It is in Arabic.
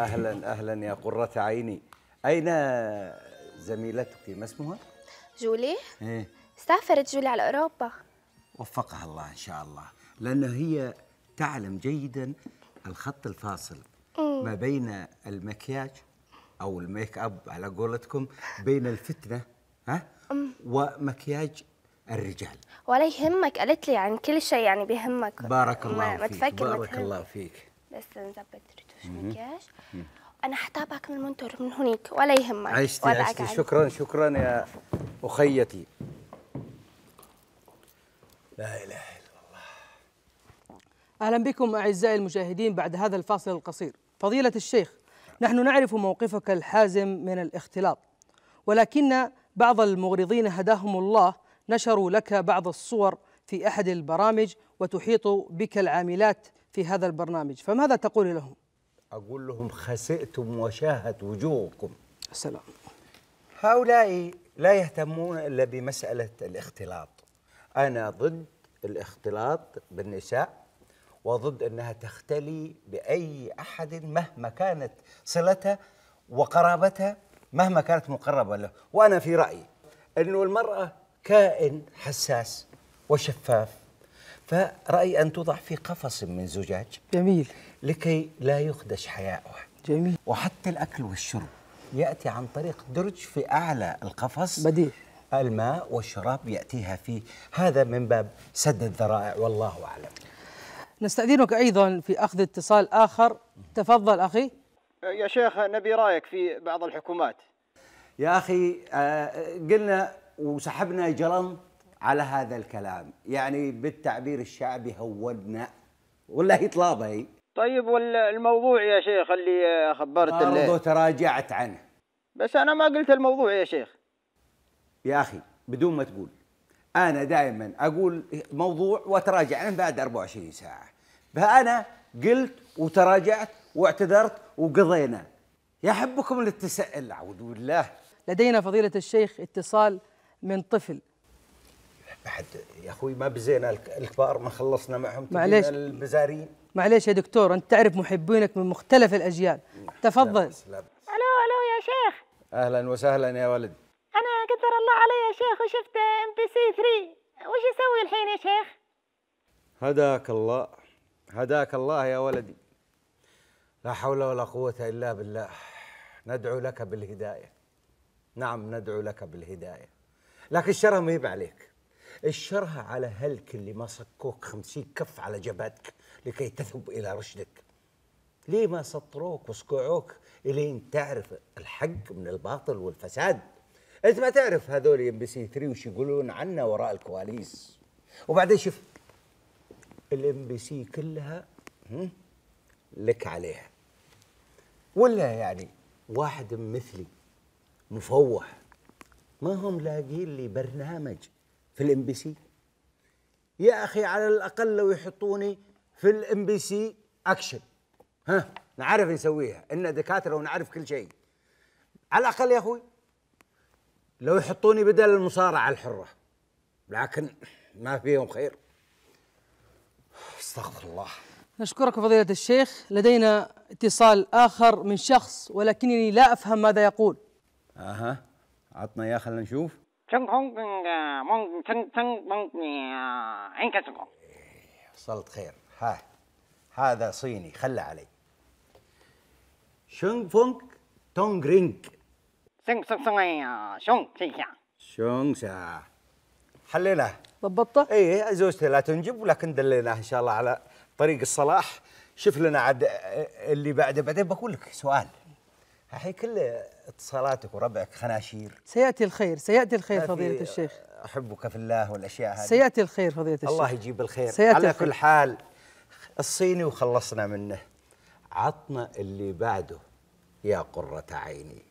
أهلا أهلا يا قرة عيني أين زميلتك ما اسمها؟ جولي؟ إيه؟ سافرت جولي على أوروبا وفقها الله إن شاء الله لانه هي تعلم جيدا الخط الفاصل ما بين المكياج أو الميك أب على قولتكم بين الفتنة ها؟ ومكياج الرجال ولا يهمك قالت لي عن كل شيء يعني بيهمك بارك الله ما فيك بارك الله فيك بس نظبط رتوش مكياج انا حتابعك من المنتور من هونيك ولا يهمك عشتي عشتي شكرا شكرا يا اخيتي لا اله الا الله اهلا بكم اعزائي المشاهدين بعد هذا الفاصل القصير فضيله الشيخ نحن نعرف موقفك الحازم من الاختلاط ولكن بعض المغرضين هداهم الله نشروا لك بعض الصور في احد البرامج وتحيط بك العاملات في هذا البرنامج فماذا تقول لهم؟ أقول لهم خسئتم وشاهت وجوهكم السلام هؤلاء لا يهتمون إلا بمسألة الاختلاط أنا ضد الاختلاط بالنساء وضد أنها تختلي بأي أحد مهما كانت صلتها وقرابتها مهما كانت مقربة له وأنا في رأيي أنه المرأة كائن حساس وشفاف فرأي أن توضع في قفص من زجاج جميل لكي لا يخدش حياؤه جميل وحتى الأكل والشرب يأتي عن طريق درج في أعلى القفص بديع الماء والشراب يأتيها فيه هذا من باب سد الذرائع والله أعلم نستأذنك أيضا في أخذ اتصال آخر تفضل أخي يا شيخ نبي رأيك في بعض الحكومات يا أخي آه، قلنا وسحبنا جلنط على هذا الكلام يعني بالتعبير الشعبي هودنا ولا هي طلابه هي طيب والموضوع يا شيخ اللي خبرت آه، اللي تراجعت عنه بس انا ما قلت الموضوع يا شيخ يا اخي بدون ما تقول انا دائما اقول موضوع واتراجع عنه بعد 24 ساعه فانا قلت وتراجعت واعتذرت وقضينا يا حبكم الاتساءل اعوذ بالله لدينا فضيله الشيخ اتصال من طفل بعد يا اخوي ما بزينا الكبار ما خلصنا معهم معليش البزارين معليش يا دكتور انت تعرف محبينك من مختلف الاجيال تفضل لا بس لا بس. الو الو يا شيخ اهلا وسهلا يا ولد انا قدر الله علي يا شيخ وشفت ام بي سي 3 وش يسوي الحين يا شيخ هداك الله هداك الله يا ولدي لا حول ولا قوه الا بالله ندعو لك بالهدايه نعم ندعو لك بالهدايه لكن الشرع ما عليك اشرها على هلك اللي ما صكوك خمسين كف على جبهتك لكي تذهب إلى رشدك ليه ما سطروك وسكوعوك إلين تعرف الحق من الباطل والفساد أنت ما تعرف هذول ام بي سي 3 وش يقولون عنا وراء الكواليس وبعدين شوف الام بي سي كلها لك عليها ولا يعني واحد مثلي مفوح ما هم لاقين لي برنامج في الام بي سي يا اخي على الاقل لو يحطوني في الام بي سي اكشن ها نعرف نسويها ان دكاتره ونعرف كل شيء على الاقل يا اخوي لو يحطوني بدل المصارعه الحره لكن ما فيهم خير استغفر الله نشكرك فضيلة الشيخ لدينا اتصال آخر من شخص ولكنني لا أفهم ماذا يقول أها عطنا يا خلنا نشوف تنغونغا مونغ تن مونغ انكسكو وصلت خير ها هذا صيني خلى علي شونغ فونك تونغ رينك سنغ سونغ سونغ شونغ سيشا شونغ سا حليناه ضبطته؟ إيه، اي زوجتي لا تنجب ولكن دليناه ان شاء الله على طريق الصلاح شوف لنا عاد آه، اللي بعده بعدين بقول لك سؤال الحين كل اتصالاتك وربعك خناشير سياتي الخير سياتي الخير فضيله الشيخ احبك في الله والاشياء هذه سياتي الخير فضيله الشيخ الله يجيب الخير سيأتي على الخير. كل حال الصيني وخلصنا منه عطنا اللي بعده يا قرة عيني